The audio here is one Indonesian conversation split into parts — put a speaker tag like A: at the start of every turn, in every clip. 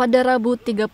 A: Pada Rabu 31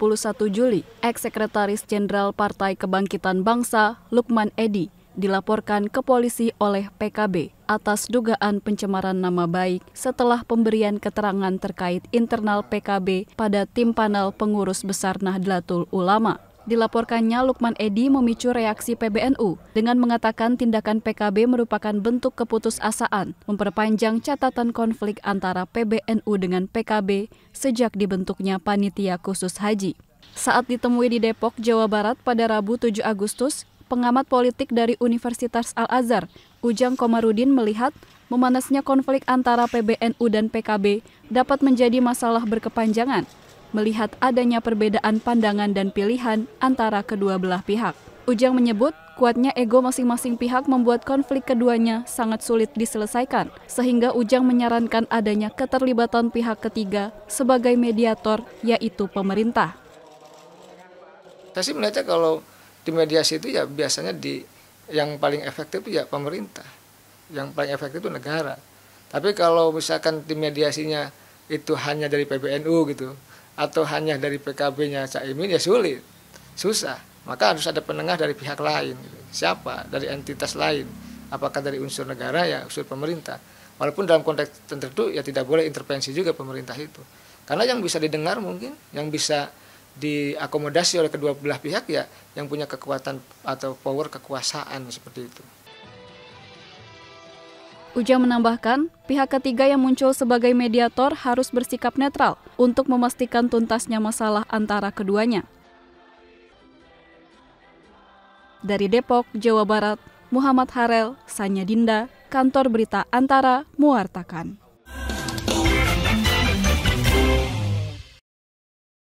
A: Juli, eks sekretaris Jenderal Partai Kebangkitan Bangsa, Lukman Edi, dilaporkan ke polisi oleh PKB atas dugaan pencemaran nama baik setelah pemberian keterangan terkait internal PKB pada tim panel pengurus besar Nahdlatul Ulama dilaporkannya Lukman Edi memicu reaksi PBNU dengan mengatakan tindakan PKB merupakan bentuk keputusasaan memperpanjang catatan konflik antara PBNU dengan PKB sejak dibentuknya panitia khusus haji. Saat ditemui di Depok, Jawa Barat pada Rabu 7 Agustus, pengamat politik dari Universitas Al-Azhar, Ujang Komarudin melihat memanasnya konflik antara PBNU dan PKB dapat menjadi masalah berkepanjangan melihat adanya perbedaan pandangan dan pilihan antara kedua belah pihak. Ujang menyebut, kuatnya ego masing-masing pihak membuat konflik keduanya sangat sulit diselesaikan, sehingga Ujang menyarankan adanya keterlibatan pihak ketiga sebagai mediator, yaitu pemerintah.
B: Saya sih melihatnya kalau di mediasi itu ya biasanya di yang paling efektif ya pemerintah, yang paling efektif itu negara. Tapi kalau misalkan tim mediasinya itu hanya dari PBNU gitu, atau hanya dari PKB-nya Caimin ya sulit, susah. Maka harus ada penengah dari pihak lain. Siapa? Dari entitas lain. Apakah dari unsur negara ya unsur pemerintah. Walaupun dalam konteks tertentu ya tidak boleh intervensi juga pemerintah itu. Karena yang bisa didengar mungkin, yang bisa diakomodasi oleh kedua belah pihak ya yang punya kekuatan atau power kekuasaan seperti itu.
A: Ujang menambahkan, pihak ketiga yang muncul sebagai mediator harus bersikap netral untuk memastikan tuntasnya masalah antara keduanya. Dari Depok, Jawa Barat, Muhammad Harel, Sanya Dinda, Kantor Berita Antara, Muartakan.